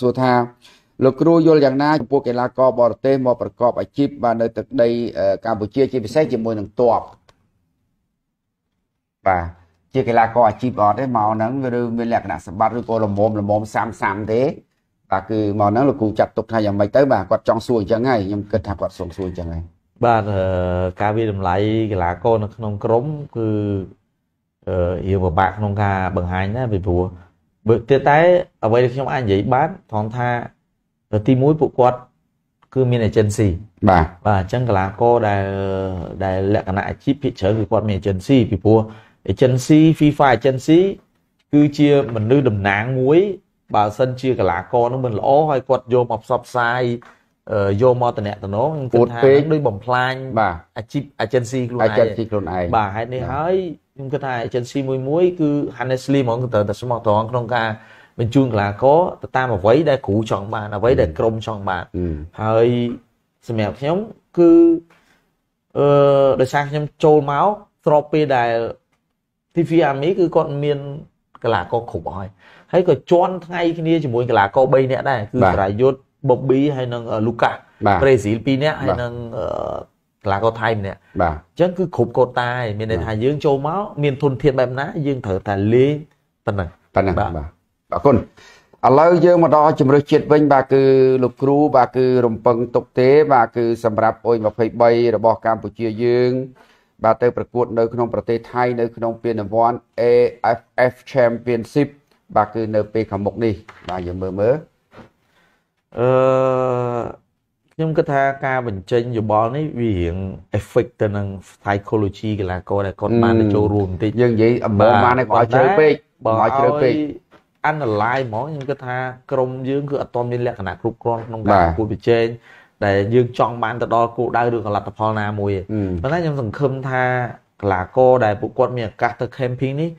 សួរថាលោកគ្រូយល់យ៉ាងណាចំពោះកីឡាករបរទេសមកប្រកបអាជីពបាទនៅទឹកដីកម្ពុជាជាពិសេសជាមួយនឹងតបបាទជាកីឡាករអាជីពអត់ទេមកហ្នឹងឬមានលក្ខណៈសម្បត្តិឬក៏លមមលមមសាមសាមទេបាទគឺមកហ្នឹងលោកគ្រូចាត់ទុកថាយ៉ាងម៉េចទៅបាទគាត់ចង់សួរអញ្ចឹងហើយខ្ញុំគិតថាគាត់សួរសួរអញ្ចឹងហើយបាទការវាតម្លៃកីឡាករនៅក្នុង ក្រុមគឺរៀងពិបាកក្នុងការបង្ហាញណាពីព្រោះបើទៀតតែអ្វីដែលខ្ញុំអាចនិយាយបានថងថាទី1ពួកគាត់គឺមាន agency បាទបាទអញ្ចឹងកលាករដែលដែលលក្ខណៈអាជីពភាគច្រើនគឺគាត់មាន agency ពីព្រោះ agency FIFA agency គឺជាមនុស្សតំណាងមួយបើសិនជាកលាករនោះមិនល្អហើយគាត់យកមកផ្សព្វផ្សាយយកមកតំណតំណងខ្ញុំគិតថាដូចបំផ្លាញអាជីព agency ខ្លួនឯង agency ខ្លួនឯងបាទហេតុនេះហើយខ្ញុំគិតថា agency មួយមួយគឺ honestly ហ្មងគឺត្រូវតែស្មោះត្រង់ក្នុងការបញ្ជូនកីឡាករទៅតាមអ្វីដែលគ្រូចង់បានអ្វីដែលក្រុមចង់បានហើយសម្រាប់ខ្ញុំគឺអឺដោយសារខ្ញុំចូលមកស្របពេលដែល TV Army គឺគាត់មានកីឡាករគ្រប់ហើយហើយក៏ជន់ថ្ងៃគ្នាជាមួយកីឡាករ3នាក់ដែរគឺសរាយុទ្ធប៊ូប៊ីហើយនិងលូកាប្រេស៊ីល2នាក់ហើយនិងកីឡាករថៃម្នាក់បាទអញ្ចឹងគឺគ្រប់កូតាឯងមានន័យថាយើងចូលមកមានធនធានបែបណាយើងត្រូវតែលេងប៉ុណ្ណឹងប៉ុណ្ណឹងបាទអរគុណឥឡូវយើងមកដល់ជំរឿជាតិវិញបាទគឺលោកគ្រូបាទគឺរំពឹងទុកទេបាទគឺសម្រាប់អុយ23របស់កម្ពុជាយើង បាទទៅប្រកួត នៅក្នុងប្រទេសថៃ នៅក្នុងពានរង្វាន់ AFF Championship បាទគឺនៅពេលខាងមុខនេះ បាទយើងមើលមើលអឺខ្ញុំគិតថាការបញ្ចេញយោបល់នេះវារៀង effect ទៅនឹង psychology កីឡាករដែលគាត់បានចូលរួមបន្តិចយើងនិយាយអំបងបានគាត់ឲ្យជ្រៅពេកបងឲ្យជ្រៅពេក analyze ហ្មងខ្ញុំគិតថាក្រុមយើងគឺអត់ទាន់មានលក្ខណៈគ្រប់គ្រាន់ក្នុងការប្រកួតប្រជែងដែលយើងចង់បានទៅដល់គោលដៅឬក៏លទ្ធផលណាមួយប៉ុន្តែខ្ញុំសង្ឃឹមថាកីឡាករដែលពួកគាត់មានឱកាសទៅ camping នេះ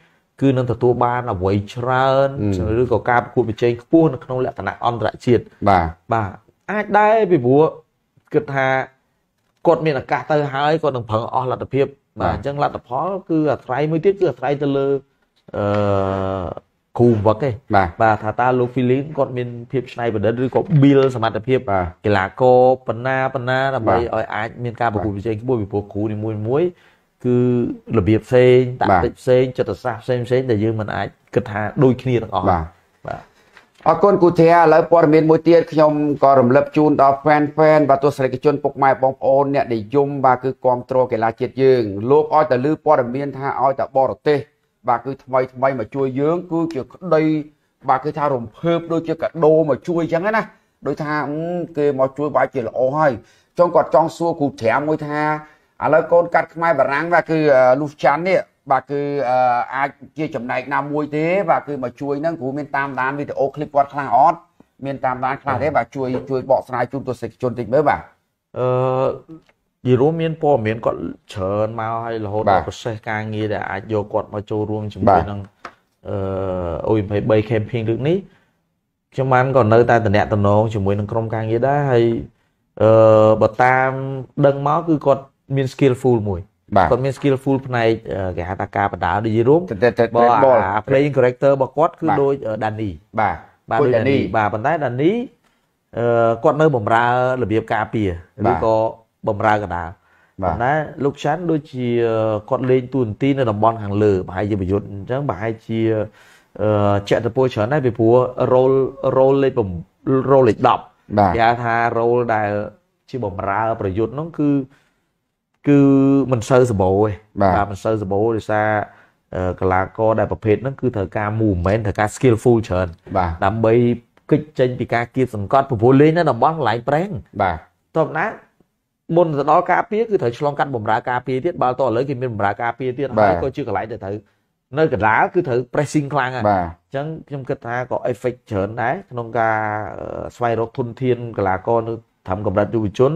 គឺនឹងទទួលបានអ្វីច្រើនឬក៏ការប្រកួតប្រជែងខ្ពស់នៅក្នុងលក្ខណៈអន្តរជាតិបាទបាទអាចដែរពីព្រោះគិតថាគាត់មានឱកាសទៅហើយគាត់នឹងប្រឹងអស់លទ្ធភាព បាទអញ្ចឹងលទ្ធផលគឺអាស្រ័យមួយទៀតគឺអាស្រ័យទៅលើអឺគ្រូវឹកទេបាទបាទថាតើលោក Feeling គាត់មានភាពច្នៃប្រឌិតឬក៏ build សមត្ថភាពកីឡាករបណ្ណាបណ្ណាដើម្បីឲ្យអាចមានការប្រកួតប្រជែងខ្ពស់ពីព្រោះគ្រូនីមួយមួយគឺរបៀបផ្សេងតាក់ទិចផ្សេងចិត្តសាស្ត្រផ្សេងផ្សេងដែលយើងមិនអាចគិតថាដូចគ្នាទាំងអស់បាទបាទអរគុណគូធាឥឡូវព័ត៌មានមួយទៀតខ្ញុំក៏រំលឹកជូនដល់ fan fan បាទទស្សនិកជនពុកម៉ែបងប្អូនអ្នកនិយមបាទគឺគ្រប់គ្រងកីឡាជាតិយើងលោកឲ្យតែលើព័ត៌មានថាឲ្យតែបរទេសបាទគឺថ្មីថ្មីមកជួយយើង គឺជាក្តី បាទគឺថារំភើបដូចជាកាដូមកជួយអញ្ចឹងណាដូចថាគេមកជួយបាយជាល្អហើយចុងគាត់ចង់សួរគ្រូត្រាំមួយថាឥឡូវកូនកាត់ខ្មែរបារាំងបាទគឺលូសចាន់នេះបាទគឺអាចជាចំណែកណាមួយទេបាទគឺមកជួយហ្នឹងគ្រូមានតាមដានវីដេអូឃ្លីបគាត់ខ្លះអត់មានតាមដានខ្លះទេបាទជួយជួយបកស្រាយជូនទស្សនិកជនតិចមើលបាទអឺនិយាយរួមមានព័ត៌មានគាត់ច្រើនមកហើយរហូតដល់ប្រសេសការងារដែលអាចយកគាត់មកចូលរួមជាមួយនឹងអឺ O23 camping រឿងនេះខ្ញុំបានក៏នៅតែតំណែងតំណងជាមួយនឹងក្រុមការងារដែរហើយអឺបើតាមដឹងមកគឺគាត់មាន skillful មួយគាត់មាន skillful ផ្នែកគេហៅថាការបដាលដូចរួមបើអា playing character របស់គាត់គឺដូច Dani បាទបាទដូច Dani បាទប៉ុន្តែ Dani អឺគាត់នៅបំរើរបៀបការពារឬក៏បំរើកដាលប៉ុន្តែលោកឆាន់ដូចជាគាត់លេងទូនទីនៅតំបន់ខាងលើប្រហែល ជាប្រយុទ្ធអញ្ចឹងប្រហែលជាអឺចាក់តពូច្រើនដែរពីព្រោះ roll roll លេខ roll លេខ10គេហៅថា roll ដែលជាបំរើប្រយុទ្ធនោះគឺគឺមិនសូវសម្បូរទេបាទមិនសូវសម្បូរដោយសារកីឡាករដែលប្រភេទហ្នឹងគឺត្រូវការ movement ត្រូវការ skillful ច្រើនដើម្បីគេចចេញពីការគៀបសង្កត់ព្រោះលេងនៅតំបន់កន្លែងប្រេង បាទតបណាមុនទៅដល់ការពារគឺត្រូវឆ្លងកាត់បំរើការពារទៀតបើតោះឥឡូវគេមានបំរើការពារទៀតហើយក៏ជាកន្លែងដែលត្រូវនៅកណ្ដាលគឺត្រូវ pressing ខ្លាំងហ្នឹងអញ្ចឹងខ្ញុំគិតថាក៏ effect ច្រើនដែរក្នុង ការស្វែងរកធនធានកីឡាករនៅតាមកម្រិតយុវជន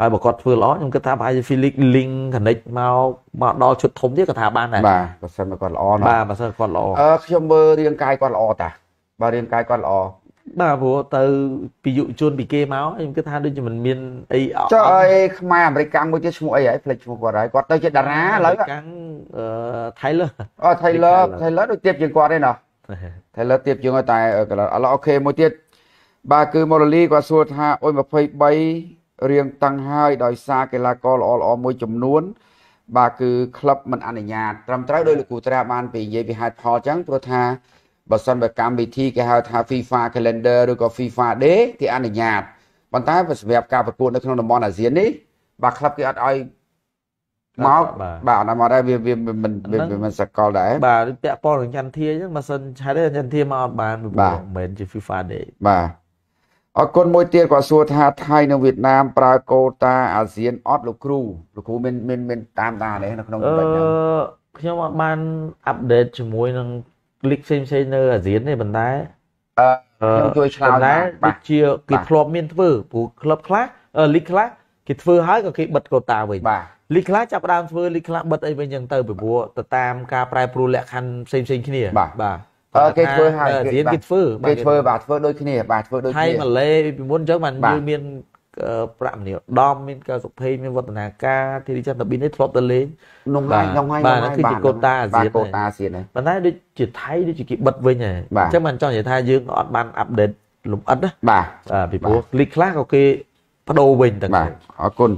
ហើយបើគាត់ធ្វើល្អខ្ញុំគិតថាប្រហែលជា Felix link connect មកមកដល់ជុតធំទៀតគាត់ថាបានដែរបាទបើសិនគាត់ល្អណាស់បាទបើសិនគាត់ល្អអឺខ្ញុំមើលរាងកាយគាត់ល្អតាបើរាង កាយគាត់ល្អបាទព្រោះទៅពីយុវជន ពីគេមកខ្ញុំគិតថាដូចជាមិនមានអីចុះអីខ្មែរអាមេរិកមួយទៀតឈ្មោះអីហើយផ្លេចឈ្មោះគាត់ហើយគាត់ទៅជាតារាឥឡូវអាមេរិកអឺ Tyler អូ Tyler Tyler ដូចទៀតជាងគាត់ទេណោះ Tyler ទៀតជាងតែឥឡូវអូខេមួយទៀតបាទគឺ Morali គាត់សួរថាអូយ23រឿងតឹងហើយដោយសារកីឡាករល្អល្អមួយចំនួនបាទគឺក្លឹបមិនអនុញ្ញាតត្រឹមត្រូវដោយលោកគូត្រាបានពីនិយាយពីហេតុផលចឹងព្រោះថាបើសិនបើកម្មវិធីគេហៅថា FIFA Calendar ឬក៏ FIFA Day គេអនុញ្ញាតប៉ុន្តែសម្រាប់ការប្រកួតនៅក្នុងតំបន់អាស៊ាននេះបាទក្លឹបគេអត់ឲ្យមកបាទអត់មកដែរវាវាមិនមិនសកលដែរបាទពាក់ព័ន្ធនឹងចន្ទធាអញ្ចឹងបើសិនឆែតចន្ទធាមកអត់បានព្រោះមិនមែនជា FIFA Day បាទអគុណមួយទៀតគាត់សួរថាថៃនិងវៀតណាមប្រើកូតាអាស៊ានអត់លោកគ្រូលោកគ្រូមានមានមានតាមដានទេនៅក្នុងចំណុចហ្នឹងខ្ញុំអត់បានអាប់ដេតជាមួយនឹងលីកផ្សេងផ្សេងនៅអាស៊ានទេប៉ុន្តែខ្ញុំជួយឆ្លើយតែដូចជាគេធ្លាប់មានធ្វើព្រោះក្លឹបខ្លះលីកខ្លះគេធ្វើហើយក៏គេបិទកូតាវិញបាទលីកខ្លះចាប់ដើមធ្វើលីកខ្លះបិទអីវិញចឹងទៅពីព្រោះទៅតាមការប្រែប្រួលលក្ខខណ្ឌផ្សេងផ្សេងគ្នាបាទអើគេធ្វើហើយរៀនគេធ្វើគេធ្វើបាទធ្វើដូចគ្នាបាទធ្វើដូចគ្នាហើយម៉ាឡេពីមុនអញ្ចឹងបានយើងមានប្រាក់មនីដំមានកៅសុភ័យមានវឌ្ឍនាការធីរីចន្ទប៊ីននេះធ្លាប់ទៅលេងក្នុងឡាយក្នុងឡាយបាទគឺជាកូតាអាស៊ានកូតាអាស៊ានហ្នឹងប៉ុន្តែដូចជាថៃដូចជាគេបិទវិញហើយអញ្ចឹងបានចង់និយាយថាយើងអត់បានអាប់ដេតលំអិតណាបាទពីព្រោះលីកខ្លះក៏គេបដូរវិញទៅបាទអរគុណ